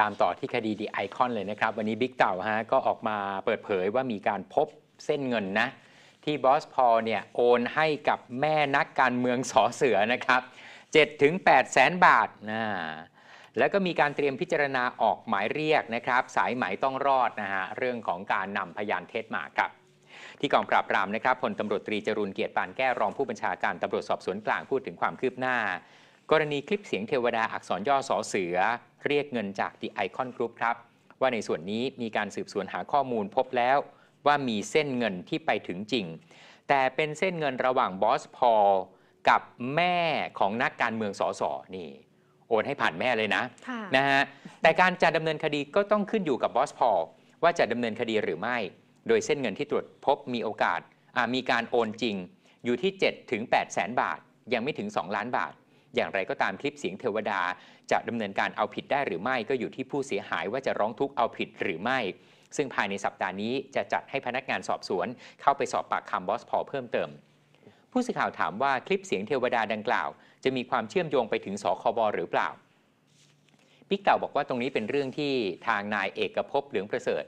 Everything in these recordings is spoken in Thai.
ตามต่อที่คดีดีไอคอนเลยนะครับ วันนี้บิ๊กเต่าฮะก็ออกมาเปิดเผยว่ามีการพบเส้นเงินนะ ที่บอสพอเนี่ยโอนให้กับแม่นักการเมืองสอเสือนะครับ7ถึง8แสนบาทนะแล้วก็มีการเตรียมพิจารณาออกหมายเรียกนะครับ สายหมายต้องรอดนะฮะเรื่องของการนำพยานเท็จมาครับ ที่กองปราบปรามนะครับพลตำรวจตรีจรุนเกียรติปานแก้รองผู้บัญชาการตำรวจสอบสวนกลางพูดถึงความคืบหน้า กรณีคลิปเสียงเทวดาอักษรย่อสอเสือเรียกเงินจาก The Icon Group ครับ ว่าในส่วนนี้มีการสืบสวนหาข้อมูลพบแล้วว่ามีเส้นเงินที่ไปถึงจริง แต่เป็นเส้นเงินระหว่างบอสพอลกับแม่ของนักการเมืองสอสอนี่ โอนให้ผ่านแม่เลยนะนะฮะแต่การจะดำเนินคดีก็ต้องขึ้นอยู่กับบอสพอลว่าจะดำเนินคดีหรือไม่ โดยเส้นเงินที่ตรวจพบมีโอกาส มีการโอนจริงอยู่ที่7ถึง8แสนบาทยังไม่ถึง 2 ล้านบาทอย่างไรก็ตามคลิปเสียงเทวดาจะดำเนินการเอาผิดได้หรือไม่ก็อยู่ที่ผู้เสียหายว่าจะร้องทุกข์เอาผิดหรือไม่ ซึ่งภายในสัปดาห์นี้จะจัดให้พนักงานสอบสวน เข้าไปสอบปากคำบอสพอเพิ่มเติม ผู้สื่อข่าวถามว่าคลิปเสียงเทวดาดังกล่าว จะมีความเชื่อมโยงไปถึงสคบหรือเปล่าพิกเต่าบอกว่าตรงนี้เป็นเรื่องที่ทางนายเอกภพเหลืองประเสริฐ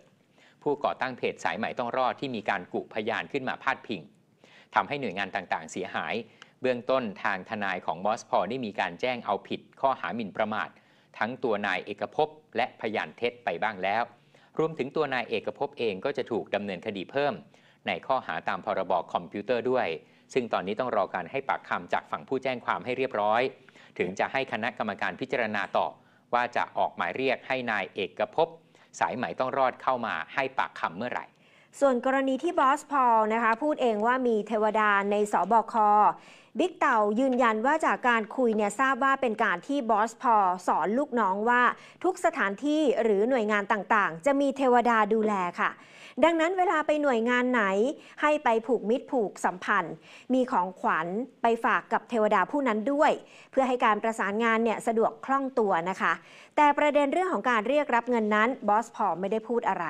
ผู้ก่อตั้งเพจสายใหม่ต้องรอดที่มีการกุพยานขึ้นมาพาดพิง ทำให้หน่วยงานต่างๆเสียหายเบื้องต้นทางทนายของมอสพอได้มีการแจ้งเอาผิด ข้อหาหมิ่นประมาท ทั้งตัวนายเอกภพและพยานเท็จไปบ้างแล้วรวมถึงตัวนายเอกภพเองก็จะถูกดำเนินคดีเพิ่ม ในข้อหาตามพรบอคอมพิวเตอร์ด้วย ซึ่งตอนนี้ต้องรอการให้ปากคำจากฝั่งผู้แจ้งความให้เรียบร้อย ถึงจะให้คณะกรรมการพิจารณาต่อ ว่าจะออกหมายเรียกให้นายเอกภพสายไหมต้องรอดเข้ามาให้ปากคำเมื่อไหร่ส่วนกรณีที่บอสพอลนะคะพูดเองว่ามีเทวดาในสบค บิ๊กเต่ายืนยันว่าจากการคุยเนี่ยทราบว่าเป็นการที่บอสพอสอนลูกน้องว่าทุกสถานที่หรือหน่วยงานต่างๆ จะมีเทวดาดูแลค่ะ ดังนั้นเวลาไปหน่วยงานไหนให้ไปผูกมิตรผูกสัมพันธ์ มีของขวัญไปฝากกับเทวดาผู้นั้นด้วย เพื่อให้การประสานงานเนี่ยสะดวกคล่องตัวนะคะ แต่ประเด็นเรื่องของการเรียกรับเงินนั้นบอสพอไม่ได้พูดอะไร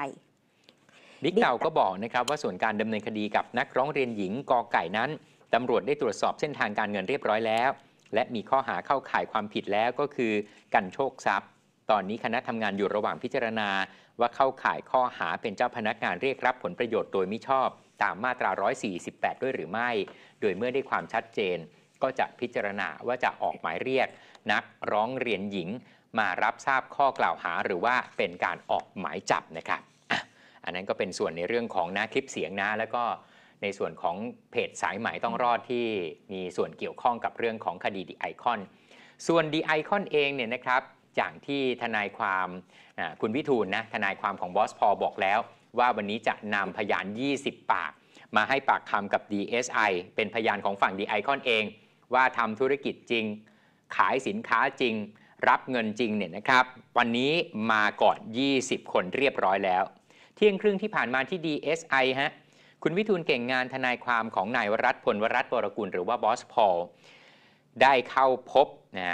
บิ๊กเต่าก็บอกนะครับว่าส่วนการดำเนินคดีกับนักร้องเรียนหญิงกอไก่นั้น ตำรวจได้ตรวจสอบเส้นทางการเงินเรียบร้อยแล้ว และมีข้อหาเข้าข่ายความผิดแล้วก็คือกันโชคทรัพย์ ตอนนี้คณะทำงานอยู่ระหว่างพิจารณา ว่าเข้าข่ายข้อหาเป็นเจ้าพนักงานเรียกรับผลประโยชน์โดยมิชอบ ตามมาตรา 148 ด้วยหรือไม่ โดยเมื่อได้ความชัดเจน ก็จะพิจารณาว่าจะออกหมายเรียก นักร้องเรียนหญิง มารับทราบข้อกล่าวหาหรือว่าเป็นการออกหมายจับนะครับอันนั้นก็เป็นส่วนในเรื่องของนะคลิปเสียงนะแล้วก็ในส่วนของเพจสายใหม่ต้องรอดที่มีส่วนเกี่ยวข้องกับเรื่องของคดีดีไอคอน ส่วนดีไอคอนเองเนี่ยนะครับ อย่างที่ทนายความคุณวิทูลนะทนายความของบอสพอบอกแล้ว ว่าวันนี้จะนำพยาน20 ปาก มาให้ปากคำกับ DSI เป็นพยานของฝั่งดีไอคอนเอง ว่าทำธุรกิจจริงขายสินค้าจริงรับเงินจริงเนี่ยนะครับ วันนี้มาก่อน 20 คนเรียบร้อยแล้วเที่ยงครึ่งที่ผ่านมาที่ DSI ฮะ คุณวิทูลเก่งงานทนายความของนายวรัตพลวรัตบรกุลหรือว่าบอสพอลได้เข้าพบนะ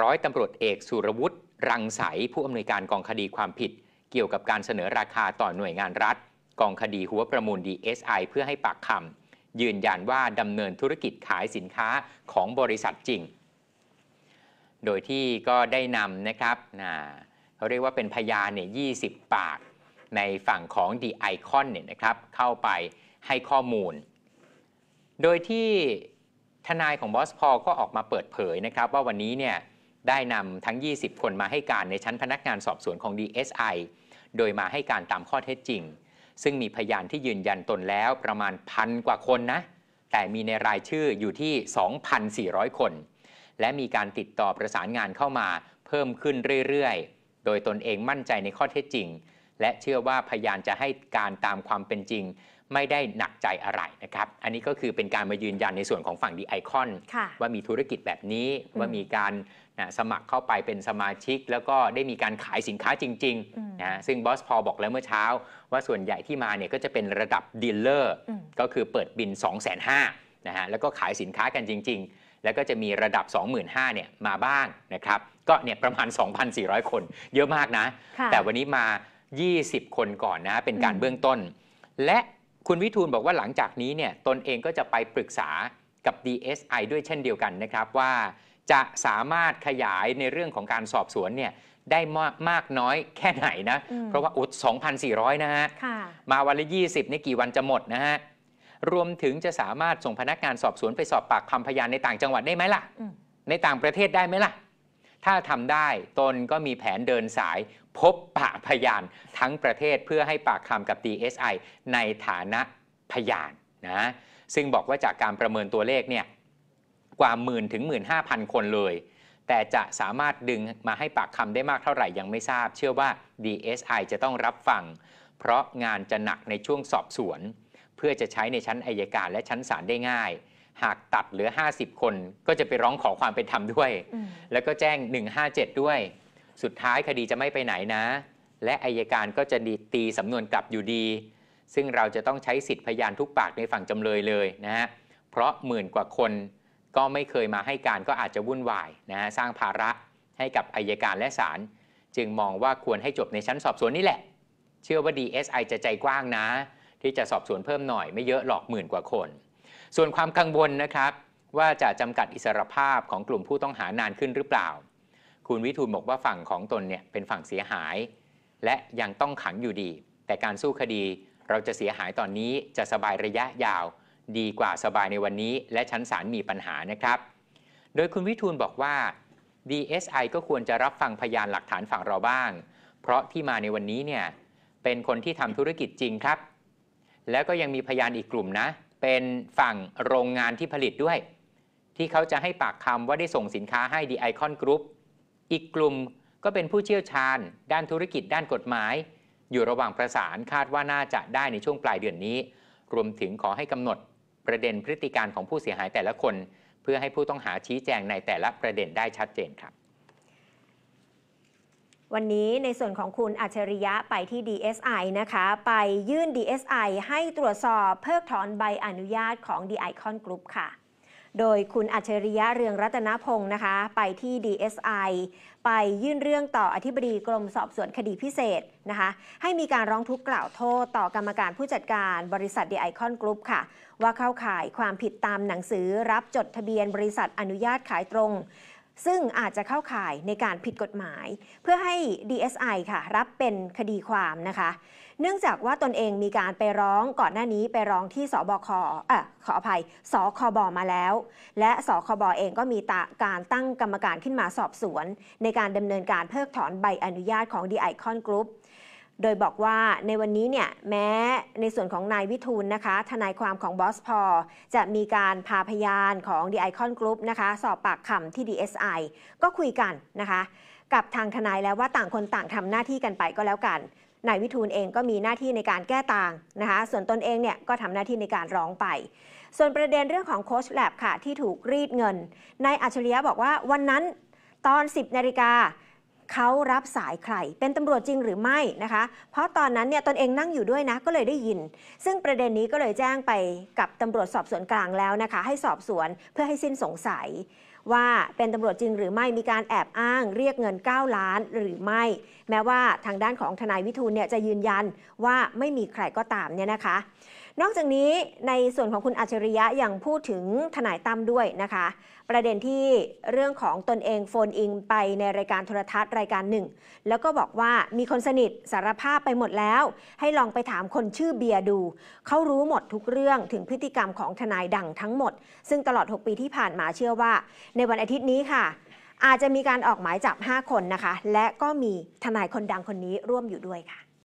ร้อยตำรวจเอก สุรวุฒิรังสายผู้อำนวยการกองคดีความผิด เกี่ยวกับการเสนอราคาต่อหน่วยงานรัฐ กองคดีหัวประมูล DSI เพื่อให้ปากคำยืนยันว่าดำเนินธุรกิจขายสินค้าของบริษัทจริง โดยที่ก็ได้นำนะครับนะเขาเรียกว่าเป็นพยานเนี่ยยีปากในฝั่งของ The Icon เนี่ยนะครับเข้าไปให้ข้อมูล โดยที่ทนายของบอสพอก็ออกมาเปิดเผยนะครับ ว่าวันนี้เนี่ยได้นำทั้ง 20 คนมาให้การในชั้นพนักงานสอบสวนของ DSI โดยมาให้การตามข้อเท็จจริง ซึ่งมีพยานที่ยืนยันตนแล้วประมาณพันกว่าคนนะ แต่มีในรายชื่ออยู่ที่ 2,400 คน และมีการติดต่อประสานงานเข้ามาเพิ่มขึ้นเรื่อยๆ โดยตนเองมั่นใจในข้อเท็จจริงและเชื่อว่าพยานจะให้การตามความเป็นจริง ไม่ได้หนักใจอะไรนะครับ อันนี้ก็คือเป็นการมายืนยันในส่วนของฝั่งดีไอคอน ว่ามีธุรกิจแบบนี้ ว่ามีการนะสมัครเข้าไปเป็นสมาชิก แล้วก็ได้มีการขายสินค้าจริงๆนะซึ่งบอสพอบอกแล้วเมื่อเช้า ว่าส่วนใหญ่ที่มาเนี่ยก็จะเป็นระดับดีลเลอร์ก็คือเปิดบิน2 5 0 0 0 0นะฮะแล้วก็ขายสินค้ากันจริง ๆ แล้วก็จะมีระดับ 25,000เนี่ยมาบ้างนะครับก็เนี่ยประมาณ2,400 คนเยอะมากนะ แต่วันนี้มา20 คนก่อนนะเป็นการเบื้องต้น และคุณวิทูลบอกว่าหลังจากนี้เนี่ยตนเองก็จะไปปรึกษากับ DSI ด้วยเช่นเดียวกันนะครับ ว่าจะสามารถขยายในเรื่องของการสอบสวนเนี่ยได้มากมากน้อยแค่ไหนนะ เพราะว่าอุด 2,400 นะฮะมาวันละ 20 นี่กี่วันจะหมดนะฮะ รวมถึงจะสามารถส่งพนักงานสอบสวน ไปสอบปากคำพยานในต่างจังหวัดได้ไหมล่ะในต่างประเทศได้ไหมล่ะ ถ้าทำได้ตนก็มีแผนเดินสายพบปะพยานทั้งประเทศเพื่อให้ปากคำกับ DSI ในฐานะพยานนะซึ่งบอกว่าจากการประเมินตัวเลขเนี่ยกว่าหมื่นถึงหหมื่น้าพันคนเลย แต่จะสามารถดึงมาให้ปากคำได้มากเท่าไหร่ยังไม่ทราบ เชื่อว่า DSI จะต้องรับฟังเพราะงานจะหนักในช่วงสอบสวน เพื่อจะใช้ในชั้นอายการและชั้นศาลได้ง่าย หากตัดเหลือ50 คนก็จะไปร้องขอความเป็นธรรมด้วย แล้วก็แจ้ง 157 ด้วยสุดท้ายคดีจะไม่ไปไหนนะ และอายการก็จะดีตีสำนวนกลับอยู่ดี ซึ่งเราจะต้องใช้สิทธิพยานทุกปากในฝั่งจำเลยเลยนะฮะเพราะหมื่นกว่าคน ก็ไม่เคยมาให้การก็อาจจะวุ่นวายนะฮะสร้างภาระให้กับอายการและศาลจึงมองว่าควรให้จบในชั้นสอบสวนนี่แหละ เชื่อว่าดีเอสไอจะใจกว้างนะ ที่จะสอบสวนเพิ่มหน่อย ไม่เยอะหรอกหมื่นกว่าคน ส่วนความกังวลนะครับ ว่าจะจำกัดอิสรภาพของกลุ่มผู้ต้องหานานขึ้นหรือเปล่าคุณวิทูลบอกว่าฝั่งของตนเนี่ยเป็นฝั่งเสียหาย และยังต้องขังอยู่ดี แต่การสู้คดีเราจะเสียหายตอนนี้จะสบายระยะยาวดีกว่าสบายในวันนี้ และชั้นศาลมีปัญหานะครับ โดยคุณวิทูลบอกว่า DSI ก็ควรจะรับฟังพยานหลักฐานฝั่งเราบ้าง เพราะที่มาในวันนี้เนี่ยเป็นคนที่ทำธุรกิจจริงครับ แล้วก็ยังมีพยานอีกกลุ่มนะเป็นฝั่งโรงงานที่ผลิตด้วย ที่เขาจะให้ปากคำว่าได้ส่งสินค้าให้ดีไอคอนกรุ๊ปอีกกลุ่มก็เป็นผู้เชี่ยวชาญ ด้านธุรกิจด้านกฎหมาย อยู่ระหว่างประสานคาดว่าน่าจะได้ในช่วงปลายเดือนนี้ รวมถึงขอให้กำหนดประเด็นพฤติการของผู้เสียหายแต่ละคน เพื่อให้ผู้ต้องหาชี้แจงในแต่ละประเด็นได้ชัดเจนครับ วันนี้ในส่วนของคุณอัจฉริยะไปที่ DSI นะคะ ไปยื่น DSI ให้ตรวจสอบเพิกถอนใบอนุญาตของ The Icon Group ค่ะโดยคุณอัจฉริยะเรืองรัตนพงศ์นะคะ ไปที่ DSI ไปยื่นเรื่องต่ออธิบดีกรมสอบสวนคดีพิเศษนะคะให้มีการร้องทุกข์กล่าวโทษต่อกรรมการผู้จัดการบริษัทดีไอคอนกรุ๊ปค่ะ ว่าเข้าข่ายความผิดตามหนังสือรับจดทะเบียนบริษัทอนุญาตขายตรง ซึ่งอาจจะเข้าข่ายในการผิดกฎหมาย เพื่อให้ DSI ค่ะรับเป็นคดีความนะคะเนื่องจากว่าตนเองมีการไปร้องก่อนหน้านี้ไปร้องที่สบคอ่ขออภัยสคบมาแล้ว และสคบเองก็มีการตั้งกรรมการขึ้นมาสอบสวนในการดำเนินการเพิกถอนใบอนุญาตของดีไอคอนกรุ๊ปโดยบอกว่าในวันนี้เนี่ยแม้ในส่วนของนายวิทูลนะคะ ทนายความของบอสพอจะมีการพาพยานของ The Icon Group นะคะสอบปากคำที่ DSI ก็คุยกันนะคะ กับทางทนายแล้วว่าต่างคนต่างทำหน้าที่กันไปก็แล้วกันนายวิทูลเองก็มีหน้าที่ในการแก้ต่างนะคะ ส่วนตนเองเนี่ยก็ทำหน้าที่ในการร้องไป ส่วนประเด็นเรื่องของโค้ชแลบค่ะ ที่ถูกรีดเงิน นายอัจฉริยะบอกว่าวันนั้นตอน 10 นาฬิกาเขารับสายใคร เป็นตำรวจจริงหรือไม่นะคะ เพราะตอนนั้นเนี่ยตนเองนั่งอยู่ด้วยนะก็เลยได้ยิน ซึ่งประเด็นนี้ก็เลยแจ้งไปกับตำรวจสอบสวนกลางแล้วนะคะให้สอบสวนเพื่อให้สิ้นสงสัยว่าเป็นตำรวจจริงหรือไม่มีการแอบอ้างเรียกเงิน 9 ล้านหรือไม่ แม้ว่าทางด้านของทนายวิทูลเนี่ยจะยืนยันว่าไม่มีใครก็ตามเนี่ยนะคะนอกจากนี้ในส่วนของคุณอัจฉริยะ ยังพูดถึงทนายตั้มด้วยนะคะ ประเด็นที่เรื่องของตนเองโฟนอิงไปในรายการโทรทัศน์รายการหนึ่ง แล้วก็บอกว่ามีคนสนิทสารภาพไปหมดแล้ว ให้ลองไปถามคนชื่อเบียร์ดู เขารู้หมดทุกเรื่องถึงพฤติกรรมของทนายดังทั้งหมด ซึ่งตลอด 6 ปีที่ผ่านมาเชื่อว่า ในวันอาทิตย์นี้ค่ะ อาจจะมีการออกหมายจับ5คนนะคะ และก็มีทนายคนดังคนนี้ร่วมอยู่ด้วยค่ะ